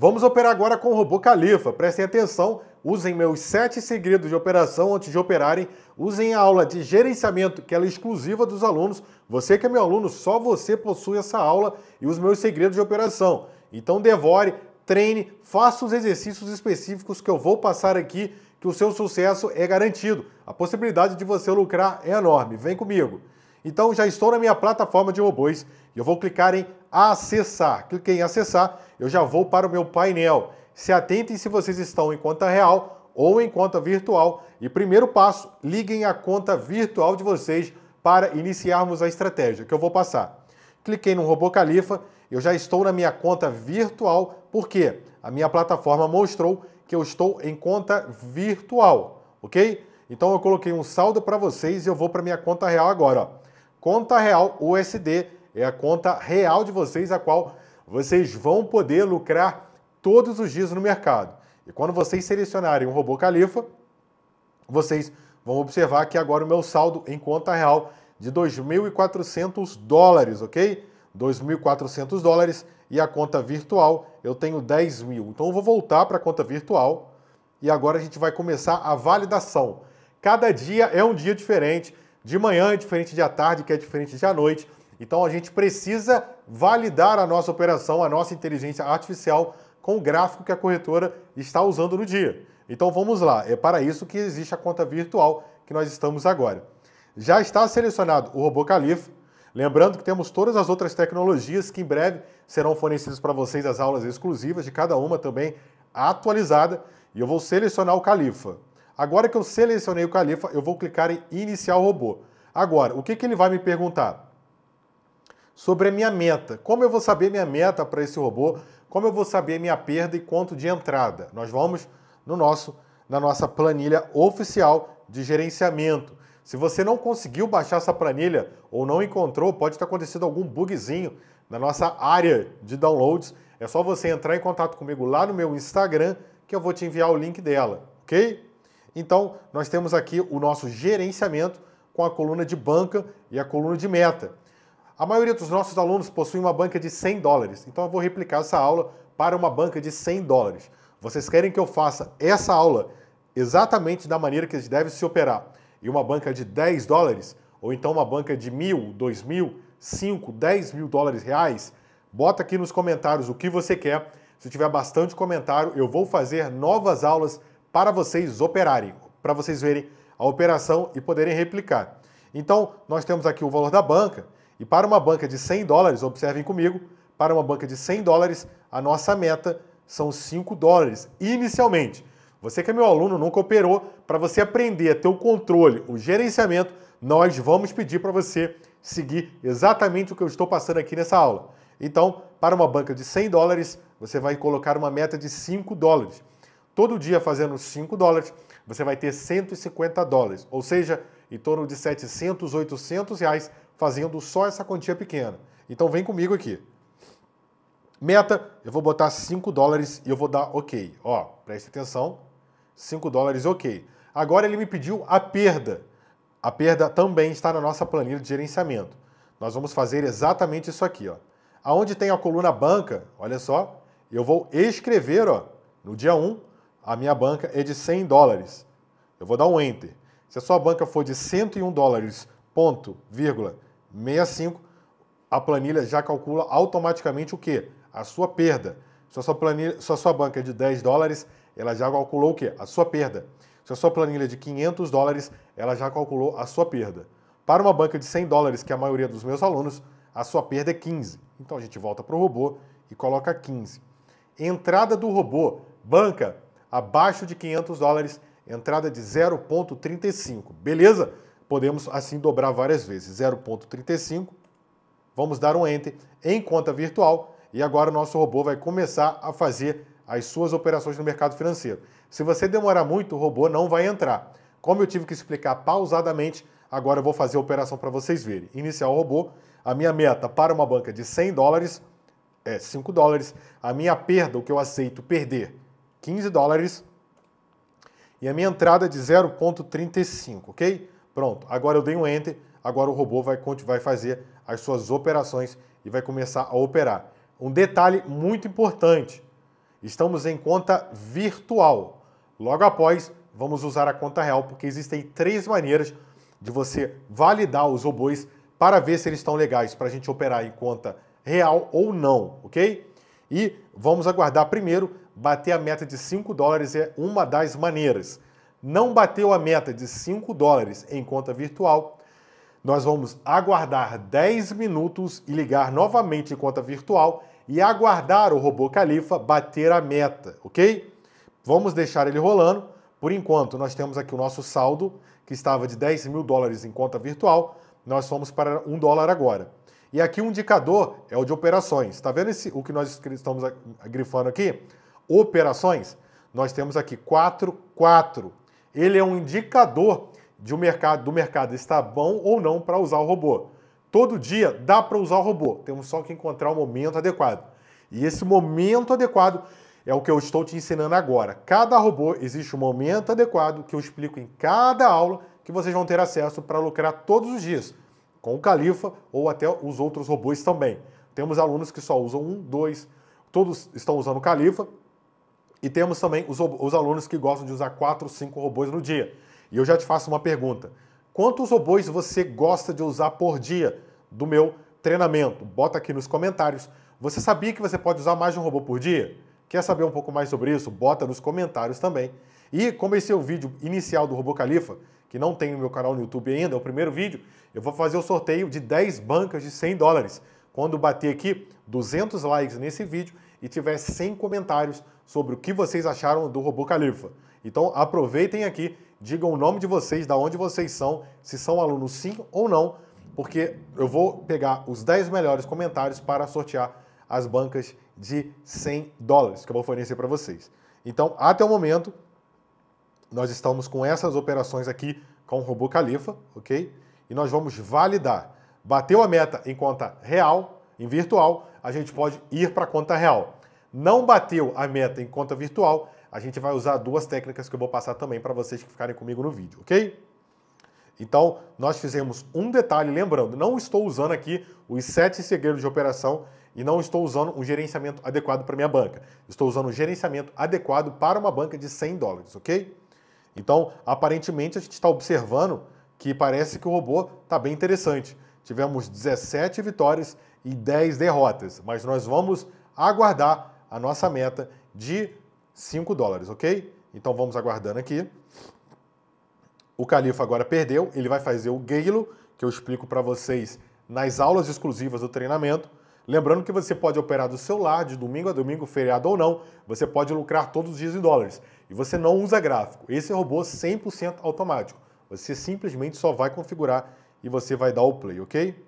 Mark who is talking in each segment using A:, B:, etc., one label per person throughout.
A: Vamos operar agora com o robô Califa. Prestem atenção, usem meus sete segredos de operação antes de operarem, usem a aula de gerenciamento, que ela é exclusiva dos alunos. Você que é meu aluno, só você possui essa aula e os meus segredos de operação. Então devore, treine, faça os exercícios específicos que eu vou passar aqui, que o seu sucesso é garantido. A possibilidade de você lucrar é enorme. Vem comigo. Então já estou na minha plataforma de robôs e eu vou clicar em acessar. Cliquei em acessar, eu já vou para o meu painel. Se atentem se vocês estão em conta real ou em conta virtual. E primeiro passo, liguem a conta virtual de vocês para iniciarmos a estratégia que eu vou passar. Cliquei no Robô Califa, eu já estou na minha conta virtual, porque a minha plataforma mostrou que eu estou em conta virtual, ok? Então eu coloquei um saldo para vocês e eu vou para minha conta real agora. Ó. Conta real USD é a conta real de vocês, a qual vocês vão poder lucrar todos os dias no mercado. E quando vocês selecionarem um robô califa, vocês vão observar que agora o meu saldo em conta real de 2.400 dólares, ok? 2.400 dólares e a conta virtual eu tenho 10 mil. Então eu vou voltar para a conta virtual e agora a gente vai começar a validação. Cada dia é um dia diferente. De manhã é diferente de à tarde, que é diferente de à noite. Então a gente precisa validar a nossa operação, a nossa inteligência artificial com o gráfico que a corretora está usando no dia. Então vamos lá, é para isso que existe a conta virtual que nós estamos agora. Já está selecionado o Robô Califa. Lembrando que temos todas as outras tecnologias que em breve serão fornecidas para vocês as aulas exclusivas de cada uma também atualizada. E eu vou selecionar o Califa. Agora que eu selecionei o Califa, eu vou clicar em iniciar o robô. Agora, o que, que ele vai me perguntar? sobre a minha meta. Como eu vou saber minha meta para esse robô? Como eu vou saber minha perda e quanto de entrada? Nós vamos no nosso na nossa planilha oficial de gerenciamento. Se você não conseguiu baixar essa planilha ou não encontrou, pode ter acontecido algum bugzinho na nossa área de downloads. É só você entrar em contato comigo lá no meu Instagram que eu vou te enviar o link dela, ok? Então, nós temos aqui o nosso gerenciamento com a coluna de banca e a coluna de meta. A maioria dos nossos alunos possui uma banca de 100 dólares, então eu vou replicar essa aula para uma banca de 100 dólares. Vocês querem que eu faça essa aula exatamente da maneira que deve se operar e uma banca de 10 dólares, ou então uma banca de mil, dois mil, cinco, dez mil dólares reais? Bota aqui nos comentários o que você quer. Se tiver bastante comentário, eu vou fazer novas aulas para vocês operarem, para vocês verem a operação e poderem replicar. Então, nós temos aqui o valor da banca, e para uma banca de 100 dólares, observem comigo, para uma banca de 100 dólares, a nossa meta são 5 dólares inicialmente. Você que é meu aluno, nunca operou, para você aprender a ter o controle, o gerenciamento, nós vamos pedir para você seguir exatamente o que eu estou passando aqui nessa aula. Então, para uma banca de 100 dólares, você vai colocar uma meta de 5 dólares. Todo dia fazendo 5 dólares, você vai ter 150 dólares, ou seja, em torno de 700, 800 reais fazendo só essa quantia pequena. Então vem comigo aqui. Meta, eu vou botar 5 dólares e eu vou dar OK. Ó, preste atenção. 5 dólares, OK. Agora ele me pediu a perda. A perda também está na nossa planilha de gerenciamento. Nós vamos fazer exatamente isso aqui, ó. Aonde tem a coluna banca, olha só, eu vou escrever, ó, no dia 1, a minha banca é de 100 dólares. Eu vou dar um enter. Se a sua banca for de 101 dólares, ponto, vírgula, 65, a planilha já calcula automaticamente o que? A sua perda. Se a sua, planilha, se a sua banca é de 10 dólares, ela já calculou o que? A sua perda. Se a sua planilha é de 500 dólares, ela já calculou a sua perda. Para uma banca de 100 dólares, que é a maioria dos meus alunos, a sua perda é 15. Então a gente volta para o robô e coloca 15. Entrada do robô, banca abaixo de 500 dólares, entrada de 0,35. Beleza? Podemos assim dobrar várias vezes. 0,35. Vamos dar um Enter em conta virtual e agora o nosso robô vai começar a fazer as suas operações no mercado financeiro. Se você demorar muito, o robô não vai entrar. Como eu tive que explicar pausadamente, agora eu vou fazer a operação para vocês verem. Iniciar o robô, a minha meta para uma banca de 100 dólares é 5 dólares, a minha perda, o que eu aceito perder, 15 dólares, e a minha entrada é de 0,35, ok? Pronto, agora eu dei um Enter, agora o robô vai, vai fazer as suas operações e vai começar a operar. Um detalhe muito importante, estamos em conta virtual. Logo após, vamos usar a conta real, porque existem três maneiras de você validar os robôs para ver se eles estão legais para a gente operar em conta real ou não, ok? E vamos aguardar primeiro, bater a meta de 5 dólares é uma das maneiras não bateu a meta de 5 dólares em conta virtual, nós vamos aguardar 10 minutos e ligar novamente em conta virtual e aguardar o robô Califa bater a meta, ok? Vamos deixar ele rolando. Por enquanto, nós temos aqui o nosso saldo, que estava de 10 mil dólares em conta virtual, nós fomos para 1 dólar agora. E aqui o um indicador é o de operações. Está vendo esse, o que nós estamos grifando aqui? Operações. Nós temos aqui 4, 4 ele é um indicador de um mercado, do mercado estar bom ou não para usar o robô. Todo dia dá para usar o robô, temos só que encontrar o momento adequado. E esse momento adequado é o que eu estou te ensinando agora. Cada robô existe um momento adequado que eu explico em cada aula que vocês vão ter acesso para lucrar todos os dias, com o Califa ou até os outros robôs também. Temos alunos que só usam um, dois, todos estão usando o Califa, e temos também os, os alunos que gostam de usar 4, 5 robôs no dia. E eu já te faço uma pergunta. Quantos robôs você gosta de usar por dia do meu treinamento? Bota aqui nos comentários. Você sabia que você pode usar mais de um robô por dia? Quer saber um pouco mais sobre isso? Bota nos comentários também. E como esse é o vídeo inicial do Robô Califa, que não tem no meu canal no YouTube ainda, é o primeiro vídeo, eu vou fazer o sorteio de 10 bancas de 100 dólares. Quando bater aqui 200 likes nesse vídeo e tiver 100 comentários, sobre o que vocês acharam do Robô Califa. Então aproveitem aqui, digam o nome de vocês, da onde vocês são, se são alunos sim ou não, porque eu vou pegar os 10 melhores comentários para sortear as bancas de 100 dólares que eu vou fornecer para vocês. Então, até o momento, nós estamos com essas operações aqui com o Robô Califa, ok? E nós vamos validar. Bateu a meta em conta real, em virtual, a gente pode ir para a conta real não bateu a meta em conta virtual, a gente vai usar duas técnicas que eu vou passar também para vocês que ficarem comigo no vídeo, ok? Então, nós fizemos um detalhe, lembrando, não estou usando aqui os sete segredos de operação e não estou usando um gerenciamento adequado para minha banca. Estou usando um gerenciamento adequado para uma banca de 100 dólares, ok? Então, aparentemente, a gente está observando que parece que o robô está bem interessante. Tivemos 17 vitórias e 10 derrotas, mas nós vamos aguardar a nossa meta de 5 dólares, ok? Então vamos aguardando aqui. O Califa agora perdeu, ele vai fazer o Galo, que eu explico para vocês nas aulas exclusivas do treinamento. Lembrando que você pode operar do seu lar, de domingo a domingo, feriado ou não, você pode lucrar todos os dias em dólares. E você não usa gráfico. Esse robô 100% automático. Você simplesmente só vai configurar e você vai dar o play, ok?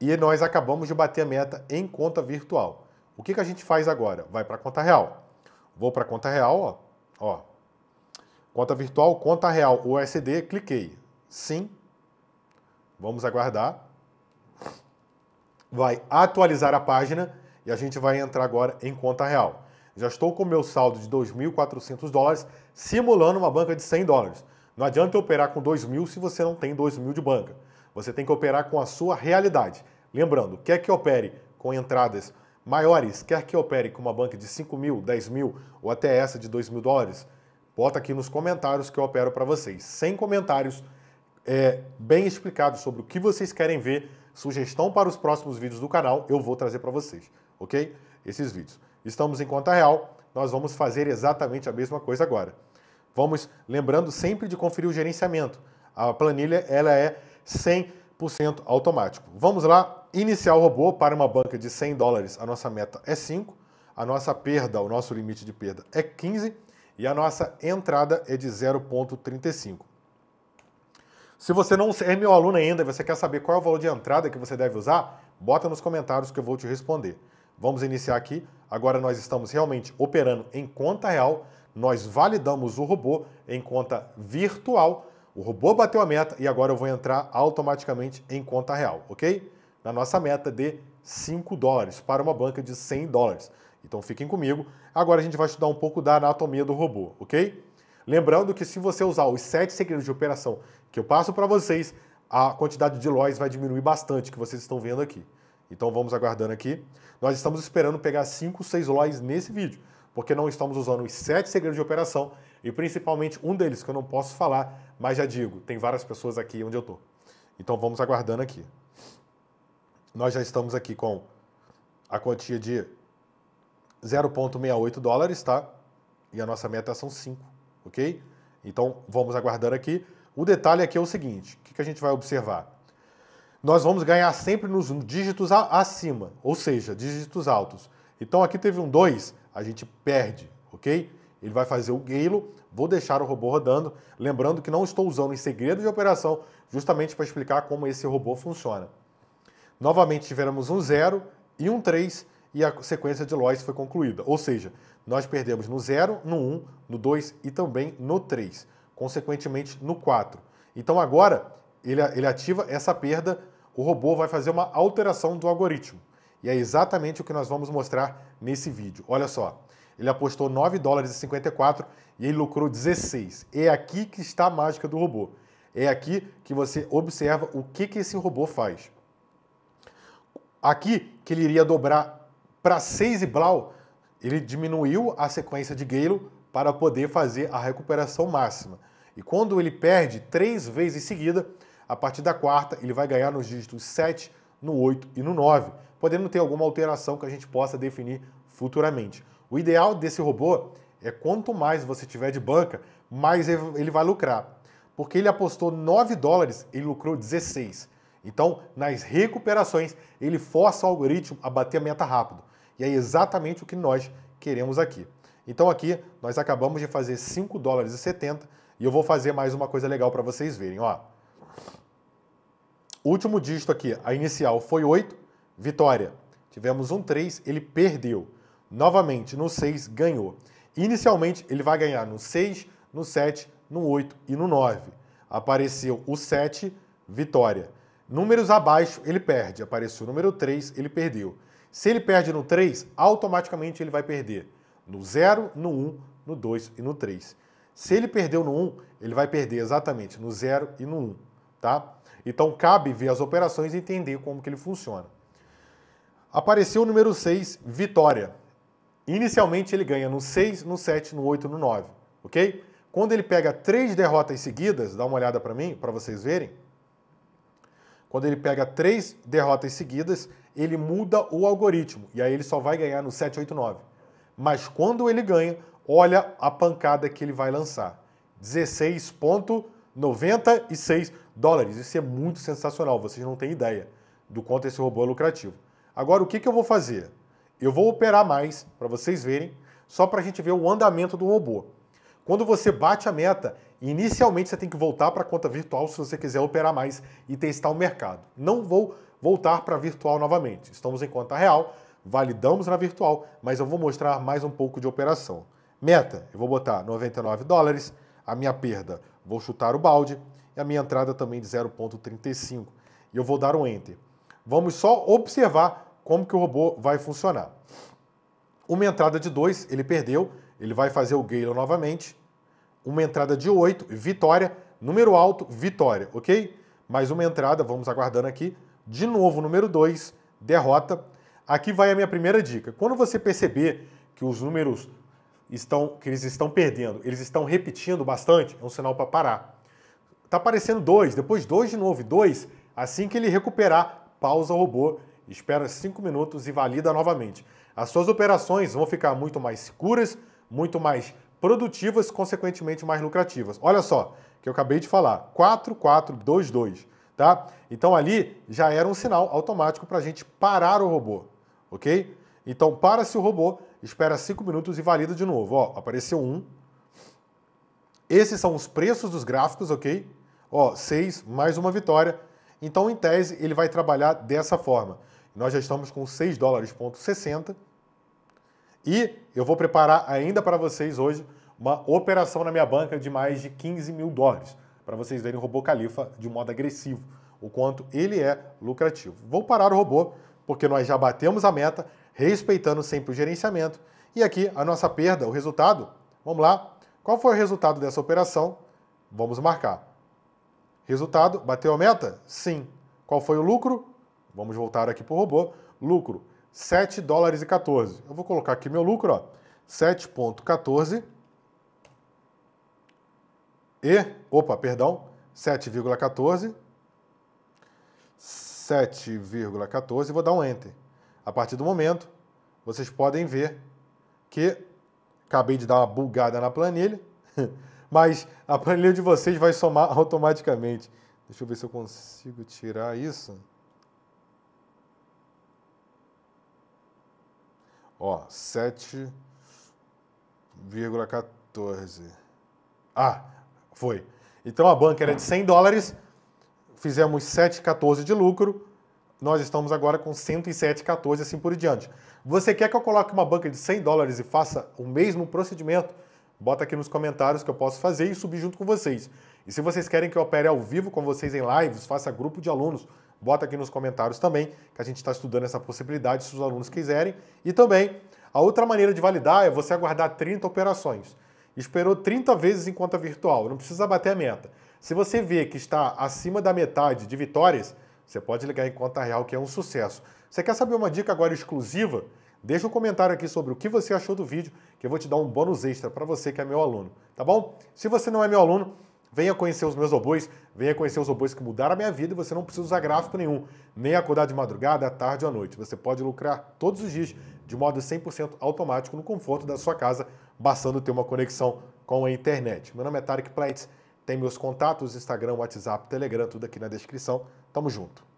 A: E nós acabamos de bater a meta em conta virtual. O que, que a gente faz agora? Vai para a conta real. Vou para a conta real, ó. ó. Conta virtual, conta real, USD, cliquei. Sim. Vamos aguardar. Vai atualizar a página e a gente vai entrar agora em conta real. Já estou com meu saldo de 2.400 dólares, simulando uma banca de 100 dólares. Não adianta operar com 2.000 se você não tem 2.000 de banca. Você tem que operar com a sua realidade. Lembrando, quer que opere com entradas maiores, quer que opere com uma banca de 5 mil, 10 mil ou até essa de 2 mil dólares, bota aqui nos comentários que eu opero para vocês. Sem comentários, é, bem explicado sobre o que vocês querem ver, sugestão para os próximos vídeos do canal, eu vou trazer para vocês, ok? Esses vídeos. Estamos em conta real, nós vamos fazer exatamente a mesma coisa agora. Vamos, lembrando sempre de conferir o gerenciamento. A planilha, ela é 100% automático. Vamos lá, iniciar o robô para uma banca de 100 dólares, a nossa meta é 5, a nossa perda, o nosso limite de perda é 15 e a nossa entrada é de 0,35. Se você não é meu aluno ainda e você quer saber qual é o valor de entrada que você deve usar, bota nos comentários que eu vou te responder. Vamos iniciar aqui. Agora nós estamos realmente operando em conta real. Nós validamos o robô em conta virtual. O robô bateu a meta e agora eu vou entrar automaticamente em conta real, ok? na nossa meta de 5 dólares para uma banca de 100 dólares. Então fiquem comigo. Agora a gente vai estudar um pouco da anatomia do robô, ok? Lembrando que se você usar os 7 segredos de operação que eu passo para vocês, a quantidade de lois vai diminuir bastante, que vocês estão vendo aqui. Então vamos aguardando aqui. Nós estamos esperando pegar 5, 6 lois nesse vídeo, porque não estamos usando os 7 segredos de operação e principalmente um deles que eu não posso falar, mas já digo, tem várias pessoas aqui onde eu estou. Então vamos aguardando aqui. Nós já estamos aqui com a quantia de 0,68 dólares, tá? E a nossa meta são 5, ok? Então, vamos aguardando aqui. O detalhe aqui é o seguinte, o que, que a gente vai observar? Nós vamos ganhar sempre nos dígitos acima, ou seja, dígitos altos. Então, aqui teve um 2, a gente perde, ok? Ele vai fazer o galo, vou deixar o robô rodando, lembrando que não estou usando em segredo de operação, justamente para explicar como esse robô funciona. Novamente tivemos um 0 e um 3 e a sequência de Lois foi concluída. Ou seja, nós perdemos no 0, no 1, um, no 2 e também no 3, consequentemente no 4. Então agora ele, ele ativa essa perda, o robô vai fazer uma alteração do algoritmo. E é exatamente o que nós vamos mostrar nesse vídeo. Olha só, ele apostou 9 dólares e 54 e ele lucrou 16. É aqui que está a mágica do robô. É aqui que você observa o que, que esse robô faz. Aqui, que ele iria dobrar para 6 e Blau, ele diminuiu a sequência de Galo para poder fazer a recuperação máxima. E quando ele perde três vezes em seguida, a partir da quarta, ele vai ganhar nos dígitos 7, no 8 e no 9, podendo ter alguma alteração que a gente possa definir futuramente. O ideal desse robô é quanto mais você tiver de banca, mais ele vai lucrar. Porque ele apostou 9 dólares, ele lucrou 16. Então, nas recuperações, ele força o algoritmo a bater a meta rápido. E é exatamente o que nós queremos aqui. Então aqui nós acabamos de fazer 5 dólares e 70 e eu vou fazer mais uma coisa legal para vocês verem, ó. O último dígito aqui, a inicial foi 8, vitória. Tivemos um 3, ele perdeu. Novamente, no 6, ganhou. Inicialmente, ele vai ganhar no 6, no 7, no 8 e no 9. Apareceu o 7, vitória. Números abaixo, ele perde. Apareceu o número 3, ele perdeu. Se ele perde no 3, automaticamente ele vai perder no 0, no 1, no 2 e no 3. Se ele perdeu no 1, ele vai perder exatamente no 0 e no 1, tá? Então cabe ver as operações e entender como que ele funciona. Apareceu o número 6, vitória. Inicialmente ele ganha no 6, no 7, no 8, no 9, ok? Quando ele pega três derrotas seguidas, dá uma olhada para mim, para vocês verem, quando ele pega três derrotas seguidas, ele muda o algoritmo. E aí ele só vai ganhar no 789. Mas quando ele ganha, olha a pancada que ele vai lançar. 16,96 dólares. Isso é muito sensacional, vocês não têm ideia do quanto esse robô é lucrativo. Agora, o que, que eu vou fazer? Eu vou operar mais, para vocês verem, só para a gente ver o andamento do robô. Quando você bate a meta, Inicialmente você tem que voltar para a conta virtual se você quiser operar mais e testar o mercado. Não vou voltar para a virtual novamente. Estamos em conta real, validamos na virtual, mas eu vou mostrar mais um pouco de operação. Meta, eu vou botar 99 dólares, a minha perda, vou chutar o balde e a minha entrada também de 0.35 e eu vou dar um enter. Vamos só observar como que o robô vai funcionar. Uma entrada de 2, ele perdeu, ele vai fazer o Gale novamente, uma entrada de 8, vitória, número alto, vitória, ok? Mais uma entrada, vamos aguardando aqui. De novo, número 2, derrota. Aqui vai a minha primeira dica. Quando você perceber que os números estão, que eles estão perdendo, eles estão repetindo bastante, é um sinal para parar. está aparecendo 2, depois 2 de novo, 2, assim que ele recuperar, pausa o robô, espera 5 minutos e valida novamente. As suas operações vão ficar muito mais seguras, muito mais produtivas, consequentemente mais lucrativas. Olha só, que eu acabei de falar, 4422, tá? Então ali já era um sinal automático para a gente parar o robô, ok? Então para-se o robô, espera 5 minutos e valida de novo. Ó, apareceu 1. Um. Esses são os preços dos gráficos, ok? Ó, 6, mais uma vitória. Então, em tese, ele vai trabalhar dessa forma. Nós já estamos com 6 dólares,60 e eu vou preparar ainda para vocês hoje uma operação na minha banca de mais de 15 mil dólares, para vocês verem o robô Califa de modo agressivo, o quanto ele é lucrativo. Vou parar o robô, porque nós já batemos a meta, respeitando sempre o gerenciamento. E aqui a nossa perda, o resultado, vamos lá. Qual foi o resultado dessa operação? Vamos marcar. Resultado, bateu a meta? Sim. Qual foi o lucro? Vamos voltar aqui para o robô. Lucro, 7 dólares e 14. Eu vou colocar aqui meu lucro, ó, 7.14 e, opa, perdão, 7,14, 7,14, vou dar um Enter. A partir do momento, vocês podem ver que acabei de dar uma bugada na planilha, mas a planilha de vocês vai somar automaticamente. Deixa eu ver se eu consigo tirar isso. Ó, 7,14. Ah, foi. Então a banca era de 100 dólares, fizemos 7,14 de lucro, nós estamos agora com 107,14 assim por diante. Você quer que eu coloque uma banca de 100 dólares e faça o mesmo procedimento? Bota aqui nos comentários que eu posso fazer e subir junto com vocês. E se vocês querem que eu opere ao vivo com vocês em lives, faça grupo de alunos, Bota aqui nos comentários também, que a gente está estudando essa possibilidade, se os alunos quiserem. E também, a outra maneira de validar é você aguardar 30 operações. Esperou 30 vezes em conta virtual, não precisa bater a meta. Se você vê que está acima da metade de vitórias, você pode ligar em conta real, que é um sucesso. Você quer saber uma dica agora exclusiva? Deixa um comentário aqui sobre o que você achou do vídeo, que eu vou te dar um bônus extra para você que é meu aluno, tá bom? Se você não é meu aluno, Venha conhecer os meus robôs, venha conhecer os robôs que mudaram a minha vida e você não precisa usar gráfico nenhum, nem acordar de madrugada, tarde ou à noite. Você pode lucrar todos os dias de modo 100% automático no conforto da sua casa, bastando ter uma conexão com a internet. Meu nome é Tarek Plates, tem meus contatos, Instagram, WhatsApp, Telegram, tudo aqui na descrição. Tamo junto.